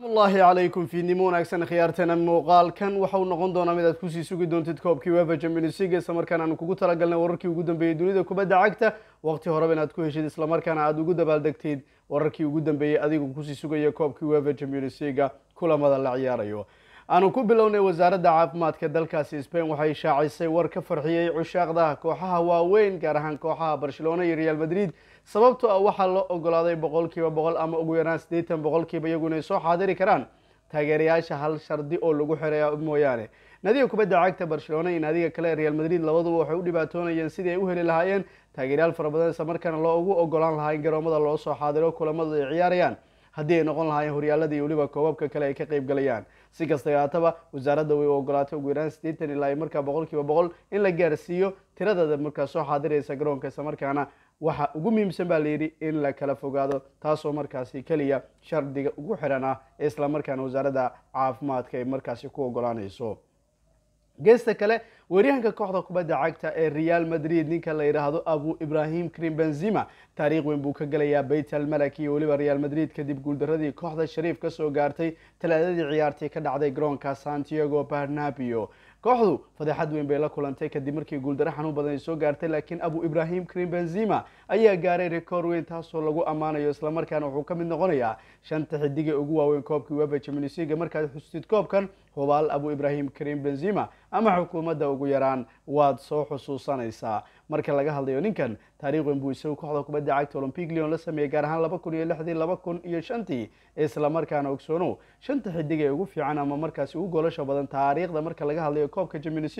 ahi calaykum fiidnimo wanaagsan khiyaarteena muuqaalkan waxa uu noqon doonaa mid aad kusii sugi doontid koobkii wefa champions league isla markaana aanu kugu talagalnay wararkii ugu dambeeyey dunida kubadda cagta waqti horeba inaad ku heshid isla markaana aad ugu dabaaldegtid wararkii ugu dambeeyey adigu kusii sugaya koobkii wefa champions kulamada la ciyaarayo aanu ku bilownay wasaaradda caafimaadka dalkaasi spain waxay shaacisay war ka farxiyey cushaaqda kooxaha waaweyn gaar ahaan kooxaha barcelona iyo real madrid sababtoo ah waxaa loo ogolaaday boqolkiiba boqol ama ugu yaraan siddeetan boqolkiiba iyagu inay soo xaadiri karaan taageerayaasha hal shardi oo lagu xiraya mooyaane naadiga kubadda cagta barcelona iyo naadiga kale real madrid labaduba waxay u dhibaatoonayeen sidii ay u heli lahaayeen taageerayaal fara badan islamarkaana loogu ogolaan lahaa in garoomada loo soo xaadiro kulamada ay ciyaarayaan haddii ay noqon lahaayeen horyaalada iyo weliba koobabka kale ay ka qayb galayaan si kastay haataba wasaaradda way ogolaatay ugu yaraan siddeetan ilaa iyo markaa boqol kiiba boqol in la gaarsiiyo tiradada markaa soo xaadiraysa garoonka islamarkaana waxa ugu muhiimsan baa layidhi in la kala fogaado taasoo markaasi keliya shardiga ugu xiran ah ee islamarkaana wasaaradda caafimaadka ay markaasi ku ogolaanayso geesta kale weeryahanka kooxda kubadda cagta ee real madrid ninka la yidhaahdo abu ibrahim benzima taariikh weyn buu ka gelayaa bayt almalak iyo weliba real madrid kadib guuldaradii kooxda shariif ka soo gaartay talaadadii ciyaartii ka dhacday garoonka santiago barnabio kooxdu fadeexad weyn bay la kulantay kadib markii guuldaro xanuun badan ay soo gaartay laakiin abu ibrahim benzima ayaa gaaray rekoor weyn taasoo lagu ammaanayo islamarkaana wuxuu ka mid noqonayaa shanta xidig ee ugu waaweyn koobkii weba champions markaad xustid koobkan hubaal abu ibraahim kariim benzima ama xukuumadda ugu yaraan waad soo xusuusanaysaa marka laga hadlayo ninkan weyn buu isagu kooxda kubadda cagta olombic leon la sameeyey gaar ahaan laba kun iyo lixdii laba kun iyo shantii islamarkaana ogsoonow shanta xidig ee ugu fiican ama markaasi ugu goolasha badan taariikhda marka laga hadlayo koobka champions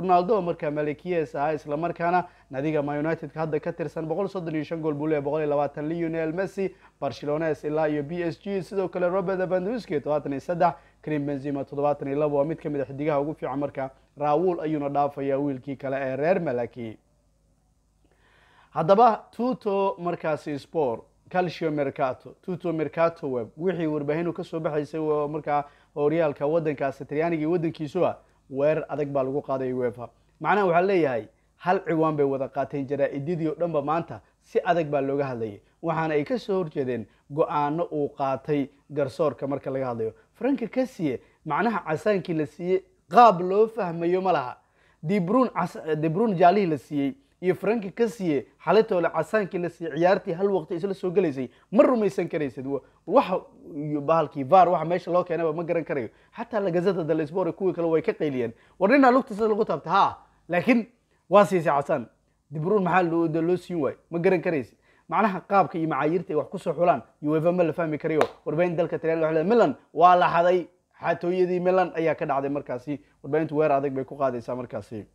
ronaldo markaa malekiyes ah islamarkaana nadiga ma united hadda ka tirsan boqol soddon iyo shan gool buu leeyahy boqol iyo labaatan leonel messi barcelones ilaa iyo b s g sidoo kale robert abanduski todobaatan iyo saddex crim benzima toddobaatan iyo laba waa mid kamid a ah xidigaha ugu fiican marka raawul ayuuna dhaafaya wiilkii kale ee reer malaki haddaba tuto markaasi sport calcio mercato tuto mercato web wixii warbaahinuu kasoo baxaysay markaa horyaalka wadankaasi talyaaniga iyo wadankiisuah weerar adag baa lagu qaaday wefa macnaha waxaa leeyahay hal ciwaan bay wada qaateen jaraa'idyadii ididii oo dhanba maanta si adag baa looga hadlayay waxaana ay ka soo horjeedeen go-aano uu qaatay garsoorka marka laga hadlayo franka kasiye macnaha casaankii la siiyey qaab loo fahmayo ma laha dibruun jalihii la siiyey iyo franki siiye xalitole casaankii lasiiye ciyaartii hal waqti isla soo gelaysay ma rumaysan karaysid waxa iyo bahalkii var waxa meesha loo keenaba ma garan karayo xataa lagazada dale sport kuwii kale way ka qayliyeen war ninaa lugta sida lagu taabta haa laakiin waa siisay casaan dibruun maxaa loo siin waayo ma garan karaysid macnaha qaabka iyo macaayiirta ay wax kusoo xulaan uefa ma la fahmi karayo warbaahin dalka talyaaniga milan waa la xaday xatooyadii milan ayaa ka dhacday markaasi warbaahintu weer adag bay ku qaadaysaa markaasi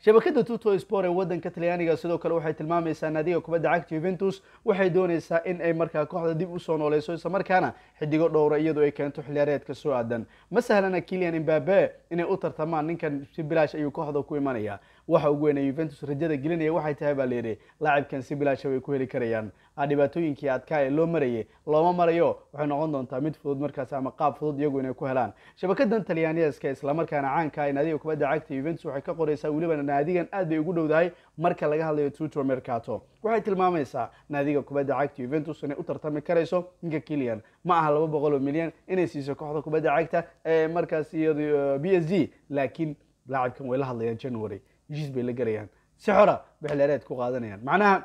shabakada tuto sport ee waddanka talyaaniga sidoo kale waxay tilmaamaysaa naadiga kubadda cagta yuventus waxay dooneysaa in ay markaa kooxda dib u soo nooleyso isla markaana xidigo dhowra iyadoo ay keento xiliyaareedka soo aadan ma sahlana kilian imbabe inay u tartamaan ninkan si bilaash ayuu kooxda ku imanayaa waxa ugu weyn ee yuventus rajada gelinaya waxay tahay baa layidhi laacibkan si bilaasha ah way ku heli karayaan dhibaatooyinkii adkaa ee loo marayay looma marayo waxay noqon doontaa mid fudud markaas ama qaab fudud iyagu inay ku helaan shabakadan talyaaniyaska islamarkaana caanka ee ah naadiga kubadda cagta yuventus waxay ka qoraysaa weliba naadigan aad bay ugu dhowdahay marka laga hadlayo tutor mercato waxay tilmaamaysaa naadiga kubadda cagta yuventus inay u tartami karayso ninka kilian ma aha laba boqol oo milyan inay siiso kooxda kubadda cagta ee markaas iyad uh, b s d laakiin laacibkan way la hadlayaan january heshiis bay la gelayaan si xora bixleereed ku qaadanayaan macnaha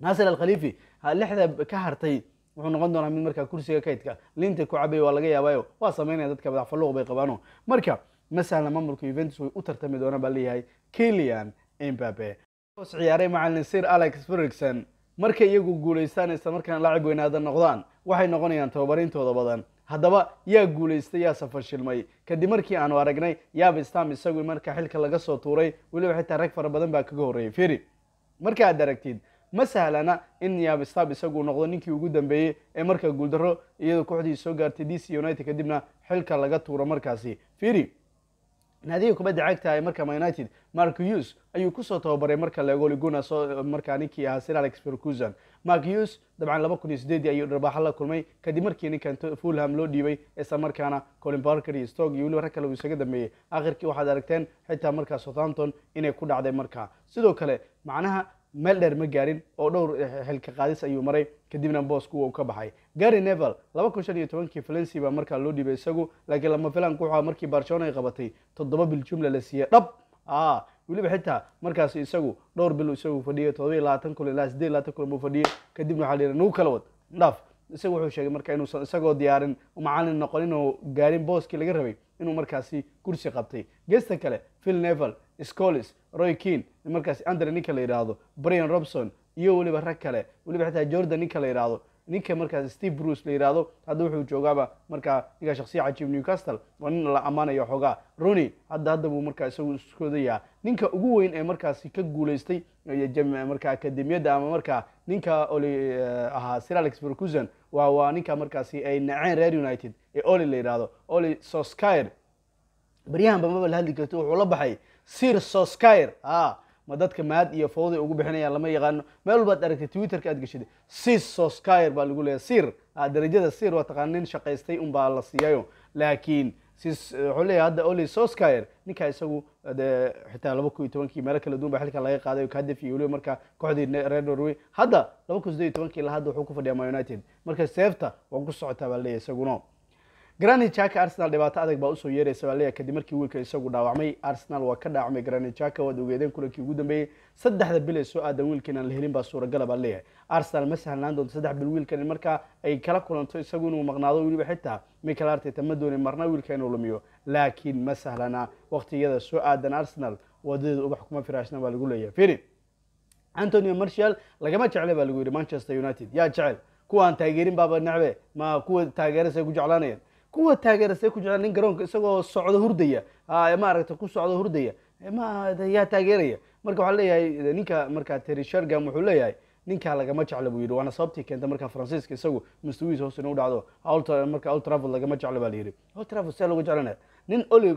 naasir alkhaliifi lixda ka hartay wuxuu noqon doonaa mid markaa kursiga kaydka liinta ku cabay waa laga yaabayo waa sameynaya dadka madax bay qabaano marka ma sahla maamulka uventus way u tartami doonaan baa leeyahay kelian mbabe hoos ciyaaray macalin sir alex ferrigson markay iyagu guulaystaan isla markaana laacib weynaada noqdaan waxay noqonayaan tababarintooda badan haddaba yaa guulaystay yaa safar shilmay kadib markii aanu aragnay yabstam isagui marka xilka laga soo tuuray weliba xitaa rag fara badan baa kaga horreeyay firi marka aad aragtid ma sahlana in yabstam isagu noqdo ninkii ugu dambeeyey ee markaa guuldaro iyadoo kooxdii soo gaartay d c united kadibna xilka laga tuuro markaasi firi naadiga kubadda cagta ee marka united mark us ayuu kusoo tababaray marka legoligunas markaa ninkii ahaa sir alex fercuson mark us dabcan laba kun iyo sideedii ayuu dharbaaxo la kulmay kadib markii ninkan fulham loo dhiibay isla markaana colin barker iyo stog iyo weliba rag kale uu isaga dambeeyey akhirkii waxaad aragteen xitaa markaa southampton inay ku dhacday markaa sidoo kale macnaha meel dheer ma gaarin oo dhowr xilka eh, qaadis ayuu maray kadibna boosku uu ka baxay gary nevel laba kun shan iyo tobankii valency baa markaa loo dhiibay isagu laakiin lama filanku wuxua markii barcelona ay qabatay toddoba bil jumla la siiyey dhab ah, weliba xitaa markaas isagu dhowr bil isagu fadhiyay todoba iyo labaatan kun ilaa sideed labaatan kun buu fadhiyay kadibna waxaa la yidhi nuu kala wad dhaaf isaga wuxuu sheegay marka inuusan isagoo diyaarin macalin noqonin oo gaarin booskii laga rabay inuu markaasi kursi qabtay geesta kale phil nevel scolis roy kin markaasi andre ninka la yidhaahdo brian robson iyo weliba rag kale weliba xitaa jordan ninka la yidhaahdo ninka markaas steve bruce la yidhaahdo hadda wuxuu joogaaba markaa ninkaa shaksiya cajiib newcastle waa nin la ammaanayo xoogaa roni hadda hadda buu markaa isagu iskoodayaa ninka ugu weyn ee markaasi ka guulaystay marka akademiyadda ama markaa ninka oli ahaa sir alex vercuson waa waa ninka markaasi ay naceen reer united ee oli la yidhaahdo oli soskyer baryahanba maba la hadli karti wuxuu la baxay sir soskyer a ma dadka maad iyo fawday ugu bixinaya lama yaqaano meel walbaad aragtay twitterka aad geshida sir soskyr baa lagu leeyahay sir ah, darajada sir waa taqaan nin shaqaystay unbaa la siiyayo laakiin eh, wuxuu leeyahay hadda oli soskyr ninkaa isagu eh, de xitaa laba kun iyo tobankii meelo kala duwan baa xilka laga qaaday ka iyo weliba marka kooxdii reer norway hadda laba kun sideed iyo tobankii la hadda wuxuu ku fadhiyaa ma united marka seefta waa ku socotaa baa leeyahay isaguna granit arsenal dhibaato adag baa usoo yeeraysa baalea kadib markii wiilka isagu dhaawacmay arsenal waa ka dhaawacmay granit jaka waad ogeedeen kulankii ugu dambeeyey saddexda bil ee soo aadan wiilka inaan la helin baa suuragala baa leeyahay arsenal ma sahnaan doonto saddex bil wiilkan markaa ay kala kulanto isagu inuu maqnaado weliba xitaa michael arteta ma doonin marna wiilka inuu lumiyo laakiin ma sahlana waqtiyada soo aadan arsenal wadadeeda ubax kuma firaashna baa lagu leeyahay firi antonio marshal lagama jecle baa lagu yidhi manchester united yaa jecel kuwa aan taageerin baaba necbe ma kuwa taageerasa ku jeclaanayaan kuwa taageera say ku jiraan nin garoonka isagoo socdo hurdaya ah, maaragtay ku socdo hurdaya ma yaa taageeraya marka waxaa leeyahay ninka markaa terry shergam wuxuu leeyahay ninkaa lagama jeclo buu yidhi waana sababtii keenta markaa faransiiska isagu mastawiisa hoos inuu dhacdo marka old travel lagama jeclo baa la yidhi old see lagu jeclanaya nin olig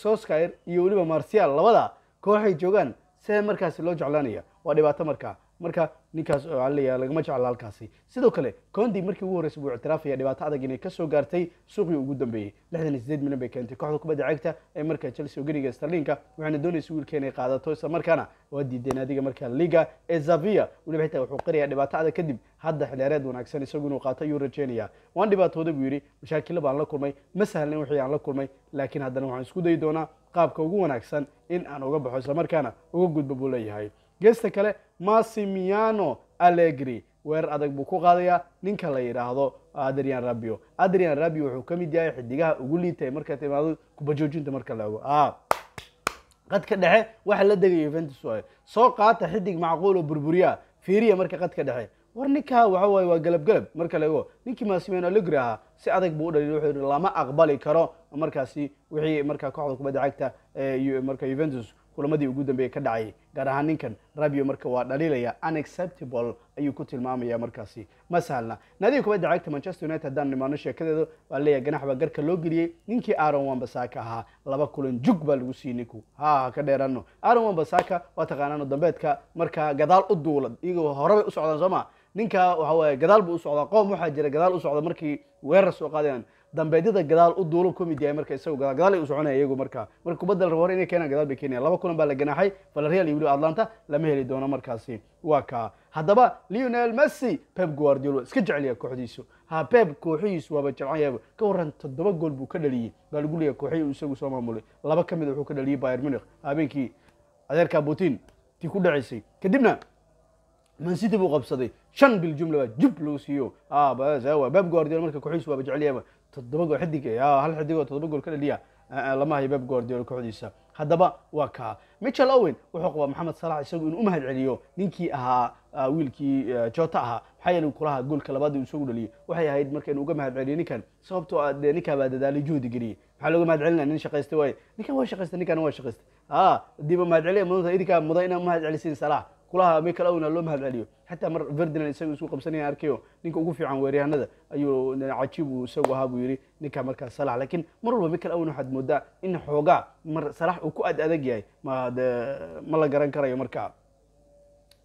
soskyer iyo weliba marcial labada kooxay joogaan see markaasi loo jeclaanaya waa dhibaato markaa marka ninkaas alya lagama jeclo halkaasi sidoo kale condi markii ugu horreysay buu ictiraafaya dhibaato adag inay kasoo gaartay suuqii ugu dambeeyey lixdan iyo sideed milyan bay keentay kooxda kubadda cegta ee marka chelsea ogariga starlinka waxaana doonaysa wiilka inay qaadato isla markaana waa diideen adiga marka liga ee zavia weliba xitaa wuxuu qirayaa dhibaato adag kadib hadda xildhaareed wanaagsan isagu inuu qaato ayuu rajeynaya waan dhibaatooda buu yidhi mashaakila baan la kulmay ma sahlin wixii aan la kulmay laakiin haddana waxaan isku dayi doonaa qaabka ugu wanaagsan in aan uga baxo isla markaana uga gudba buu leeyahay geesta kale masimiano allegri weerar adag buu ku qaadayaa ninka la yidhaahdo adrian rabio adrian rabio wuxuu ka mid yahay xidigaha ugu liintaya marka timaado kubajoojinta marka laogo qadka dhexe waxa la degaya yuventus waayo soo qaata xidig macquul oo burburiyaa fiiriya marka qadka dhexe war ninkaa waxa waaye waa galabgalab marka laego ninkii maasimiano allegri ahaa si adag buu u dhaliil wuxuu yidhi lama aqbali karo markaasi wixii marka kooxda kubadda cagta marka yuventus kulamadii ugu dambeeye ka dhacay gaar ahaan ninkan rabio marka waa dhaliilaya unacceptable ayuu ku tilmaamaya markaasi ma sahalna naadiga kubadda cagta manchester united haddaan nimaano sheekadeeda waa leeyahay ganax baa garka loo geliyey ninkii aaron wambasaka ahaa laba kulan jug baa lagu siiyey ninku ha ka dheerano aaron wambasaka waa taqaanaano dambeedka markaa gadaal u duulan iyagoo horabay u socdaan soo ma ninka waxa waaye gadaal buu u socdaa qoom waxaa jira gadaal u socda markii weerar soo qaadeen dambeedyada gadaal u duulo ka mid yahay marka isagu gadaal gadaal ay u soconaya iyagu marka marka kubadda la rabo hore inay keenaan gadaal bay keenayaan laba kulan baa la ganaaxay valerial iyo weliba atlanta lama heli doono markaasi waa kaa haddaba leonel messi pep guardiolo iska jecelyaha kooxdiisu ha pep kooxihiisu waaba jeclan ka warran toddoba gool buu ka dhaliyey baa lagu leeyahay kooxihii uu isagu soo maamulay laba ka mid ah wuxuu ka dhaliyey bayern munich habeenkii adeerka putin tii ku dhacaysay kadibna mancity buu qabsaday shan bil jumlaba jib lagu siiyo ah, beb guardiolo marka kooxihiisu waaba jecel toddoba gool xidig hal xidigoo toddoba gool ka dhaliya lama hayo beb guardiola kooxdiisa haddaba waa kaa michel owen wuxuu qabaa maxamed salax isagu inuu u mahad celiyo ninkii ahaa wiilkii jota ahaa maxaa yeeley kulaha goolka labaad uu isagu dhaliyey waxay ahayd marka inuu uga mahad celiyo ninkan sababtoo ah dee ninkaa baa dadaalay juhdi geliyey maxaa looga mahad celinaya nin shaqaystay waaye ninkan waa shaqaystay ninkan waa shaqaystay ha diiba mahad celiya mudan tahay idinkaa mudan inaa mahad celisin salax kulaha michael owna looma hadceliyo xataa mar ferdinand isaga isku qabsanaya arkayo ninka ugu fiican weeryahanada ayuu cajiib uu isagu ahaa buu yidhi ninka markaa salax laakiin mar walba michael own waxaad moodaa in xoogaa mar salax uu ku ad adag yahay mad ma la garan karayo markaa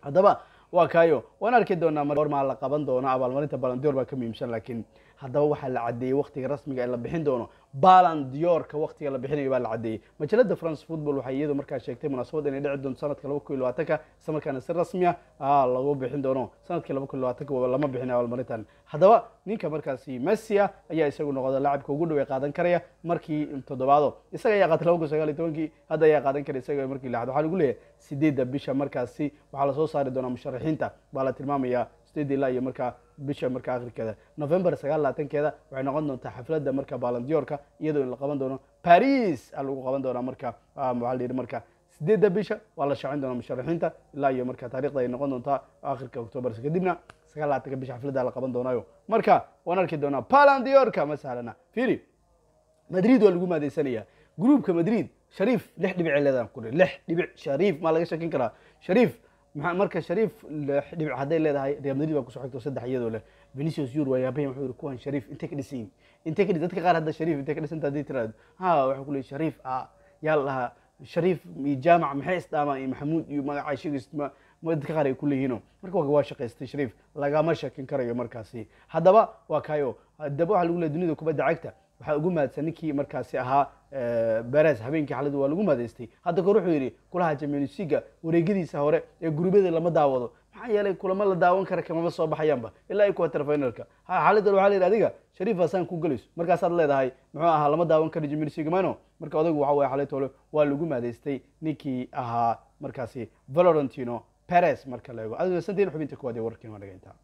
haddaba waa kaayo waan arki doonaa marmaa la qaban doono abaalmarinta balandoor baa ka muhiimsan laakiin haddaba waxaa la caddeeyey waktiga rasmiga ee la bixin doono balan waktiga la bixinaya baa la cadeeyey majalada france football waxay iyadu markaa sheegtay munaasabad inay dhici doonto sanadka laba kun labaatanka isla markaana si rasmiya ah, lagu bixin doono sanadkii laba kun labaatanka lama bixina abaalmarintan haddaba ninka markaasi messi ah ayaa isagu noqda laacibka ugu dhawey qaadan karaya markii toddobaado isaga ayaa qaatay laba kun sagaal iyo tobankii hadda ayaa qaadan karaya isaga markii laaxad waxaan ugu leeyahay sideedda bisha markaasi waxaa lasoo saari doonaa musharaxiinta baa la tilmaamayaa sideed ilaa iyo markaa bisha marka akhirkeeda november sagaal labaatankeeda waxay noqon doontaa xafladda marka balandiyorka iyadoo in la qaban doono paris a lagu qaban doonaa marka maxaa la yidhi marka sideedda bisha waa la shaacin doonaa musharaxiinta ilaa iyo marka taarikhda ay noqon doontaa akhirka october kadibna sagaal labaatanka bisha xafladda la qaban doonaayo marka waan arki doonaa balandiyorka ma sahlana fiiri madrid waa lagu maadaysanayaa gruubka madrid shariif lix dhibic ay leedahan ku lix dhibic shariif maa laga shakin karaa shariif maxaa marka shariif dhibc hadday leedahay real madrid baa kusoo xigto saddex iyadoo leh vinicius jur waa yaabaheen wuxuu yidhi kuwan shariif intay ka dhisan yihin intay ka dhis dadka qaar hadda shariif intay ka dhisanta haddii tiraado ha waxaa ku leeyahy shariif a ah, yaa la shariif iyo jaamac maxay isdhaamaan iyo maxamuud iyo magacaa sheegaysid dadka qaar ay ku leeyihiino marka waa shaqaystay shariif lagama shakin karayo markaasi haddaba waa kayo haddaba waxaa lagu leeyahy dunida kubadda cagta waxaa ugu mahadsan ninkii markaasi ahaa beres habeenkii xaladu waa lagu mahadaystay hadda kor wuxuu yidhi kulaha jaminusiga wareegyadiisa hore ee gurubyada lama daawado maxaa yeelay kulama la daawan kara kamama soo baxayaanba ilaa ay kuwaterfinalka xaalada waxaa la yidhi adiga shariif asaan ku gelayso markaasaad leedahay muxuu ahaa lama daawan kara jaminusiga mano marka odaygu waxa waya xalayta hore waa lagu mahadaystay ninkii ahaa markaasi valorantino peres marka la eego aad wanaagsantihin xubinta kuwaad ee wararkiin waa dhagayntaa